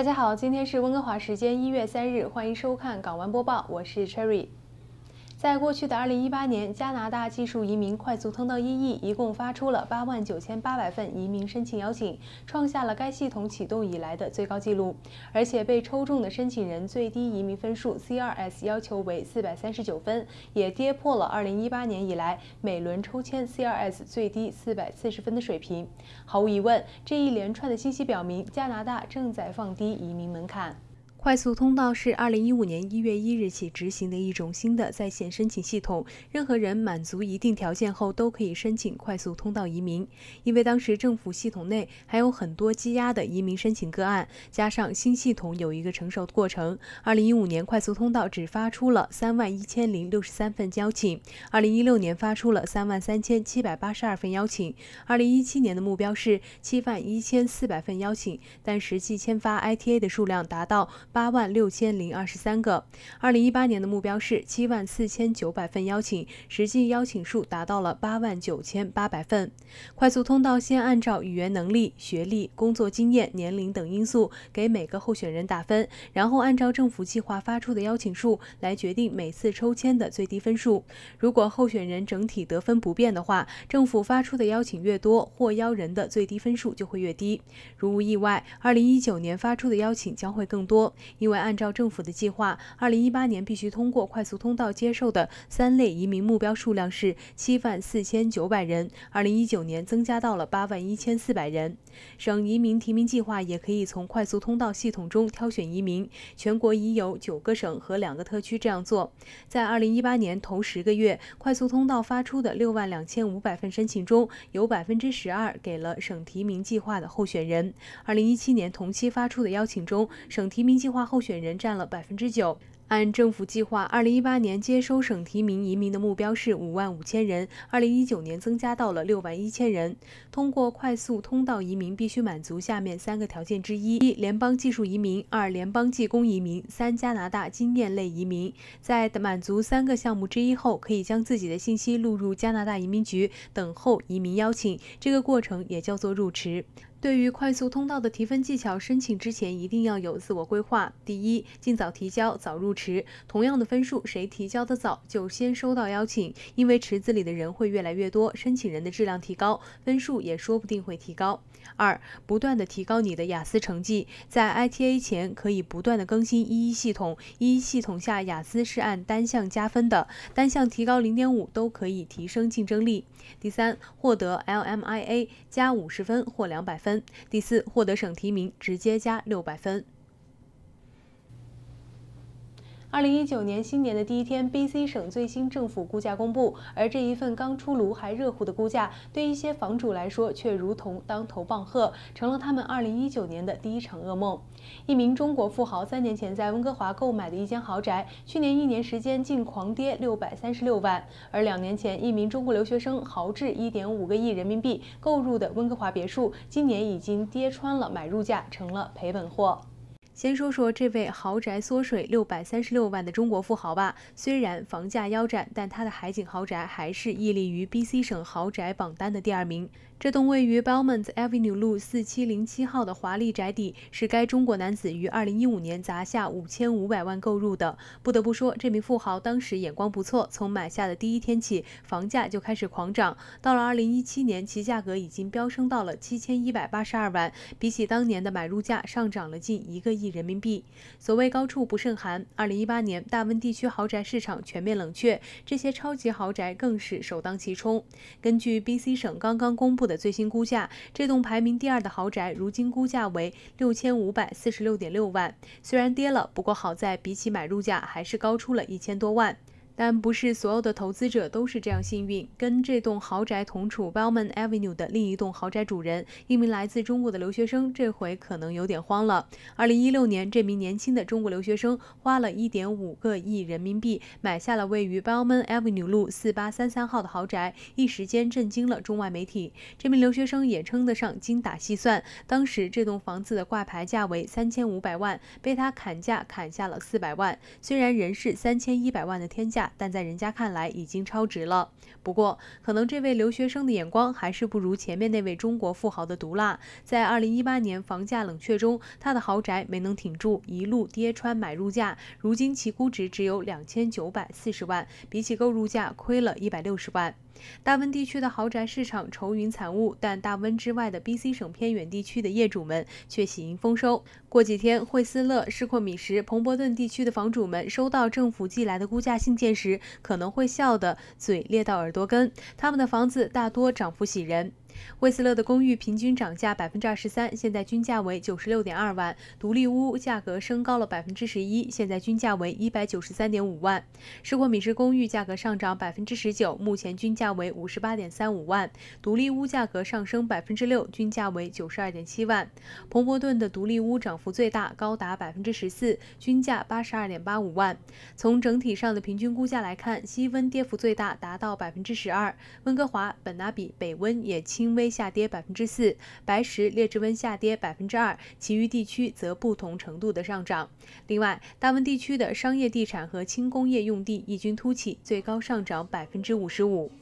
大家好，今天是温哥华时间一月三日，欢迎收看《港湾播报》，我是 Cherry。在过去的2018年，加拿大技术移民快速通道一 e 一共发出了8万9800份移民申请邀请，创下了该系统启动以来的最高纪录。而且被抽中的申请人最低移民分数 c r s 要求为439分，也跌破了2018年以来每轮抽签 c r s 最低440分的水平。毫无疑问，这一连串的信息表明，加拿大正在放低移民门槛。快速通道是二零一五年一月一日起执行的一种新的在线申请系统，任何人满足一定条件后都可以申请快速通道移民。因为当时政府系统内还有很多积压的移民申请个案，加上新系统有一个成熟的过程，二零一五年快速通道只发出了三万一千零六十三份邀请，二零一六年发出了三万三千七百八十二份邀请，二零一七年的目标是七万一千四百份邀请，但实际签发 ITA 的数量达到。八万六千零二十三个，二零一八年的目标是七万四千九百份邀请，实际邀请数达到了八万九千八百份。快速通道先按照语言能力、学历、工作经验、年龄等因素给每个候选人打分，然后按照政府计划发出的邀请数来决定每次抽签的最低分数。如果候选人整体得分不变的话，政府发出的邀请越多，获邀人的最低分数就会越低。如无意外，二零一九年发出的邀请将会更多。因为按照政府的计划，2018年必须通过快速通道接受的三类移民目标数量是7万4900人，2019年增加到了8万1400人。省移民提名计划也可以从快速通道系统中挑选移民，全国已有九个省和两个特区这样做。在2018年头十个月，快速通道发出的6万2500份申请中，有12%给了省提名计划的候选人。2017年同期发出的邀请中，省提名计。计划候选人占了百分之九。按政府计划，二零一八年接收省提名移民的目标是五万五千人，二零一九年增加到了六万一千人。通过快速通道移民，必须满足下面三个条件之一：一、联邦技术移民；二、联邦技工移民；三、加拿大经验类移民。在满足三个项目之一后，可以将自己的信息录入加拿大移民局，等候移民邀请。这个过程也叫做入池。对于快速通道的提分技巧，申请之前一定要有自我规划。第一，尽早提交，早入池。同样的分数，谁提交的早就先收到邀请，因为池子里的人会越来越多，申请人的质量提高，分数也说不定会提高。二，不断的提高你的雅思成绩，在 ITA 前可以不断的更新一一系统。一一系统下，雅思是按单项加分的，单项提高零点五都可以提升竞争力。第三，获得 LMIA 加五十分或两百分。第四，获得省提名直接加六百分。二零一九年新年的第一天，BC 省最新政府估价公布，而这一份刚出炉还热乎的估价，对一些房主来说却如同当头棒喝，成了他们二零一九年的第一场噩梦。一名中国富豪三年前在温哥华购买的一间豪宅，去年一年时间竟狂跌六百三十六万；而两年前一名中国留学生豪掷一点五个亿人民币购入的温哥华别墅，今年已经跌穿了买入价，成了赔本货。先说说这位豪宅缩水六百三十六万的中国富豪吧。虽然房价腰斩，但他的海景豪宅还是屹立于 BC 省豪宅榜单的第二名。这栋位于 b l l m a n t Avenue 路四七零七号的华丽宅邸，是该中国男子于二零一五年砸下五千五百万购入的。不得不说，这名富豪当时眼光不错，从买下的第一天起，房价就开始狂涨。到了二零一七年，其价格已经飙升到了七千一百八十二万，比起当年的买入价上涨了近一个亿人民币。所谓高处不胜寒，二零一八年大温地区豪宅市场全面冷却，这些超级豪宅更是首当其冲。根据 BC 省刚刚公布，的最新估价，这栋排名第二的豪宅如今估价为六千五百四十六点六万，虽然跌了，不过好在比起买入价还是高出了一千多万。但不是所有的投资者都是这样幸运。跟这栋豪宅同处 b e l l m a n Avenue 的另一栋豪宅主人，一名来自中国的留学生，这回可能有点慌了。二零一六年，这名年轻的中国留学生花了一点五个亿人民币买下了位于 b e l l m a n Avenue 路四八三三号的豪宅，一时间震惊了中外媒体。这名留学生也称得上精打细算，当时这栋房子的挂牌价为三千五百万，被他砍价砍下了四百万。虽然仍是三千一百万的天价。但在人家看来已经超值了。不过，可能这位留学生的眼光还是不如前面那位中国富豪的毒辣。在二零一八年房价冷却中，他的豪宅没能挺住，一路跌穿买入价。如今其估值只有两千九百四十万，比起购入价亏了一百六十万。大温地区的豪宅市场愁云惨雾，但大温之外的 B.C 省偏远地区的业主们却喜迎丰收。过几天，惠斯勒、施阔米什、彭伯顿地区的房主们收到政府寄来的估价信件时，可能会笑得嘴裂到耳朵根。他们的房子大多涨幅喜人。惠斯勒的公寓平均涨价百分之二十三，现在均价为九十六点二万；独立屋价格升高了百分之十一，现在均价为一百九十三点五万。施霍米式公寓价格上涨百分之十九，目前均价为五十八点三五万；独立屋价格上升百分之六，均价为九十二点七万。彭伯顿的独立屋涨幅最大，高达百分之十四，均价八十二点八五万。从整体上的平均估价来看，西温跌幅最大，达到百分之十二。温哥华、本拿比、北温也。轻微下跌百分之四，白石、列治温下跌百分之二，其余地区则不同程度的上涨。另外，大温地区的商业地产和轻工业用地异军突起，最高上涨百分之五十五。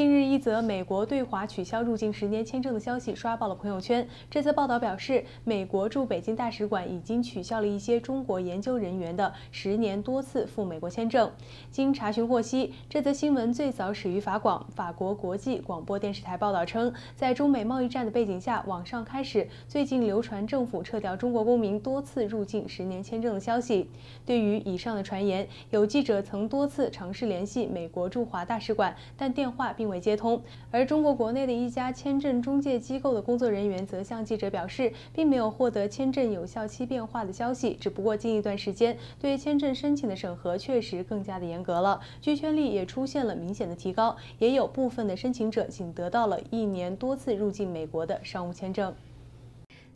近日，一则美国对华取消入境十年签证的消息刷爆了朋友圈。这则报道表示，美国驻北京大使馆已经取消了一些中国研究人员的十年多次赴美国签证。经查询获悉，这则新闻最早始于法广法国国际广播电视台报道称，在中美贸易战的背景下，网上开始最近流传政府撤掉中国公民多次入境十年签证的消息。对于以上的传言，有记者曾多次尝试联系美国驻华大使馆，但电话并。为接通，而中国国内的一家签证中介机构的工作人员则向记者表示，并没有获得签证有效期变化的消息。只不过近一段时间，对签证申请的审核确实更加的严格了，拒签率也出现了明显的提高。也有部分的申请者仅得到了一年多次入境美国的商务签证。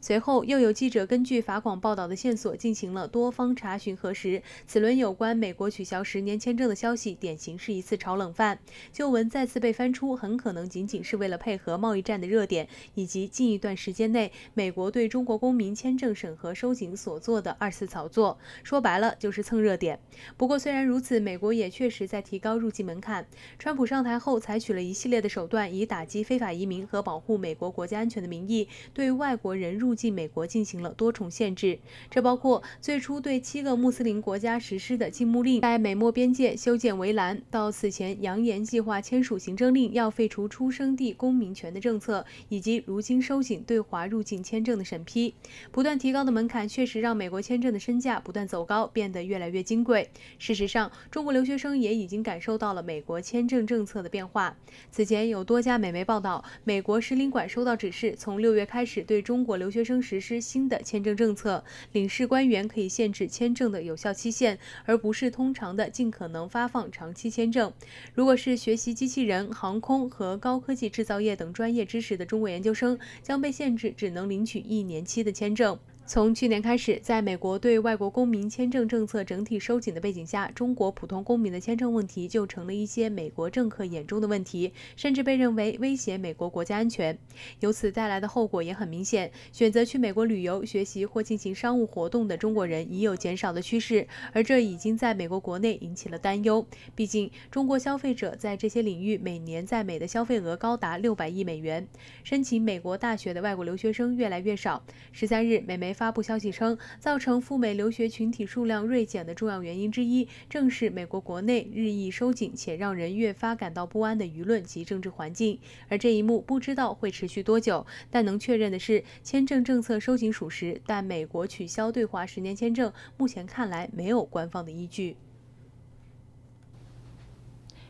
随后又有记者根据法广报道的线索进行了多方查询核实。此轮有关美国取消十年签证的消息，典型是一次炒冷饭，旧闻再次被翻出，很可能仅仅是为了配合贸易战的热点，以及近一段时间内美国对中国公民签证审核收紧所做的二次炒作。说白了就是蹭热点。不过虽然如此，美国也确实在提高入境门槛。川普上台后，采取了一系列的手段，以打击非法移民和保护美国国家安全的名义，对外国人入进美国进行了多重限制，这包括最初对七个穆斯林国家实施的禁穆令，在美墨边界修建围栏，到此前扬言计划签署行政令要废除出生地公民权的政策，以及如今收紧对华入境签证的审批。不断提高的门槛确实让美国签证的身价不断走高，变得越来越金贵。事实上，中国留学生也已经感受到了美国签证政策的变化。此前有多家美媒报道，美国使领馆收到指示，从六月开始对中国留学。生实施新的签证政策，领事官员可以限制签证的有效期限，而不是通常的尽可能发放长期签证。如果是学习机器人、航空和高科技制造业等专业知识的中国研究生，将被限制只能领取一年期的签证。从去年开始，在美国对外国公民签证政策整体收紧的背景下，中国普通公民的签证问题就成了一些美国政客眼中的问题，甚至被认为威胁美国国家安全。由此带来的后果也很明显，选择去美国旅游、学习或进行商务活动的中国人已有减少的趋势，而这已经在美国国内引起了担忧。毕竟，中国消费者在这些领域每年在美的消费额高达六百亿美元，申请美国大学的外国留学生越来越少。十三日，美媒。发布消息称，造成赴美留学群体数量锐减的重要原因之一，正是美国国内日益收紧且让人越发感到不安的舆论及政治环境。而这一幕不知道会持续多久，但能确认的是，签证政策收紧属实，但美国取消对华十年签证，目前看来没有官方的依据。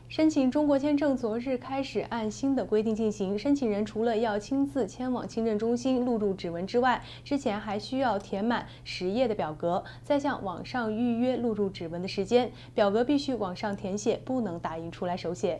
申请中国签证昨日开始按新的规定进行，申请人除了要亲自前往签证中心录入指纹之外，之前还需要填满十页的表格，再向网上预约录入指纹的时间。表格必须网上填写，不能打印出来手写。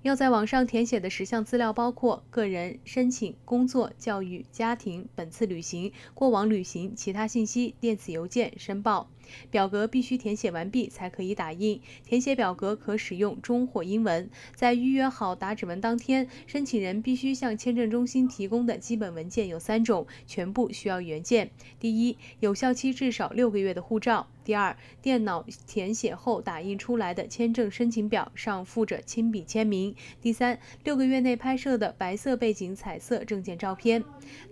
要在网上填写的十项资料包括个人申请、工作、教育、家庭、本次旅行、过往旅行、其他信息、电子邮件、申报。表格必须填写完毕才可以打印。填写表格可使用中或英文。在预约好打指纹当天，申请人必须向签证中心提供的基本文件有三种，全部需要原件：第一，有效期至少六个月的护照；第二，电脑填写后打印出来的签证申请表上附着亲笔签名；第三，六个月内拍摄的白色背景彩色证件照片。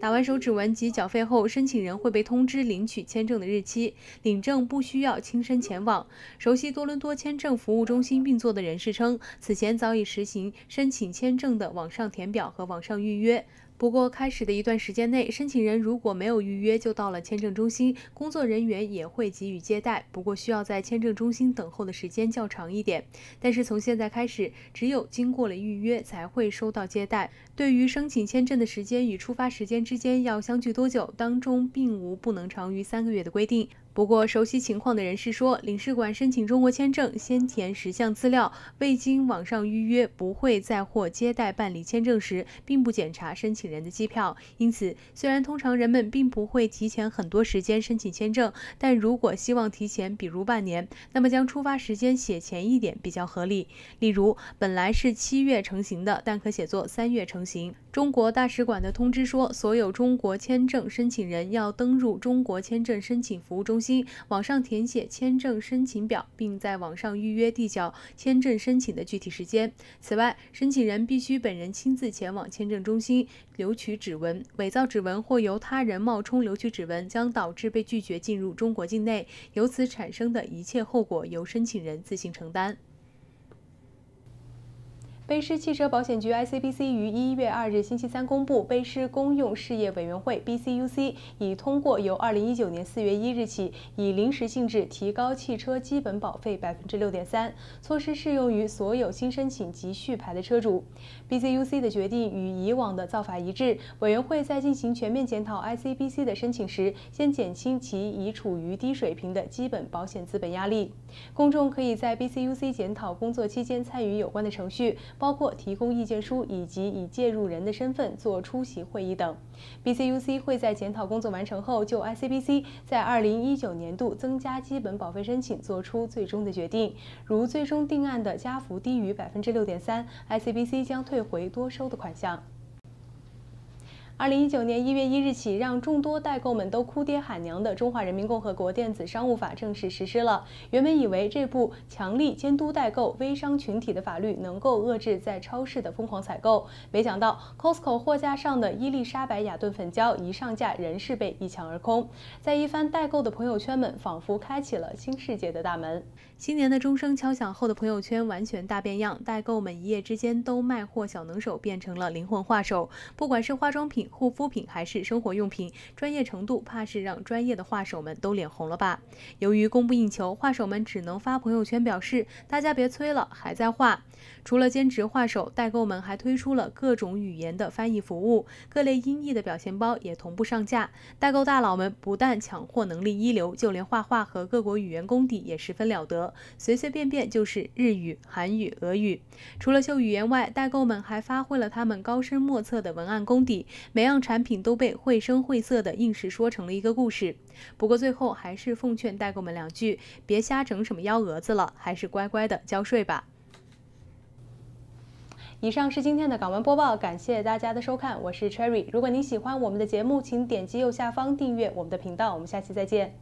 打完手指纹及缴费后，申请人会被通知领取签证的日期。领证。不需要亲身前往。熟悉多伦多签证服务中心运作的人士称，此前早已实行申请签证的网上填表和网上预约。不过，开始的一段时间内，申请人如果没有预约就到了签证中心，工作人员也会给予接待，不过需要在签证中心等候的时间较长一点。但是从现在开始，只有经过了预约才会收到接待。对于申请签证的时间与出发时间之间要相距多久，当中并无不能长于三个月的规定。不过，熟悉情况的人士说，领事馆申请中国签证先填十项资料，未经网上预约，不会在或接待办理签证时并不检查申请人的机票。因此，虽然通常人们并不会提前很多时间申请签证，但如果希望提前，比如半年，那么将出发时间写前一点比较合理。例如，本来是七月成行的，但可写作三月成行。中国大使馆的通知说，所有中国签证申请人要登入中国签证申请服务中心。网上填写签证申请表，并在网上预约递交签证申请的具体时间。此外，申请人必须本人亲自前往签证中心留取指纹。伪造指纹或由他人冒充留取指纹，将导致被拒绝进入中国境内。由此产生的一切后果由申请人自行承担。卑诗汽车保险局 ICBC 于一月二日星期三公布，卑诗公用事业委员会 BCUC 已通过由二零一九年四月一日起以临时性质提高汽车基本保费百分之六点三措施适用于所有新申请及续牌的车主。BCUC 的决定与以往的造法一致，委员会在进行全面检讨 ICBC 的申请时，先减轻其已处于低水平的基本保险资本压力。公众可以在 BCUC 检讨工作期间参与有关的程序。包括提供意见书以及以介入人的身份做出席会议等。BCUC 会在检讨工作完成后就 ICBC 在二零一九年度增加基本保费申请做出最终的决定。如最终定案的加幅低于百分之六点三，ICBC 将退回多收的款项。二零一九年一月一日起，让众多代购们都哭爹喊娘的《中华人民共和国电子商务法》正式实施了。原本以为这部强力监督代购微商群体的法律能够遏制在超市的疯狂采购，没想到 Costco 货架上的伊丽莎白雅顿粉胶一上架，仍是被一抢而空。在一番代购的朋友圈们仿佛开启了新世界的大门。新年的钟声敲响后的朋友圈完全大变样，代购们一夜之间都卖货小能手变成了灵魂画手，不管是化妆品。护肤品还是生活用品，专业程度怕是让专业的画手们都脸红了吧？由于供不应求，画手们只能发朋友圈表示：“大家别催了，还在画。”除了兼职画手，代购们还推出了各种语言的翻译服务，各类音译的表情包也同步上架。代购大佬们不但抢货能力一流，就连画画和各国语言功底也十分了得，随随便便就是日语、韩语、俄语。除了秀语言外，代购们还发挥了他们高深莫测的文案功底。每每样产品都被绘声绘色的硬是说成了一个故事，不过最后还是奉劝代购们两句，别瞎整什么幺蛾子了，还是乖乖的交税吧。以上是今天的港湾播报，感谢大家的收看，我是 Cherry。如果您喜欢我们的节目，请点击右下方订阅我们的频道，我们下期再见。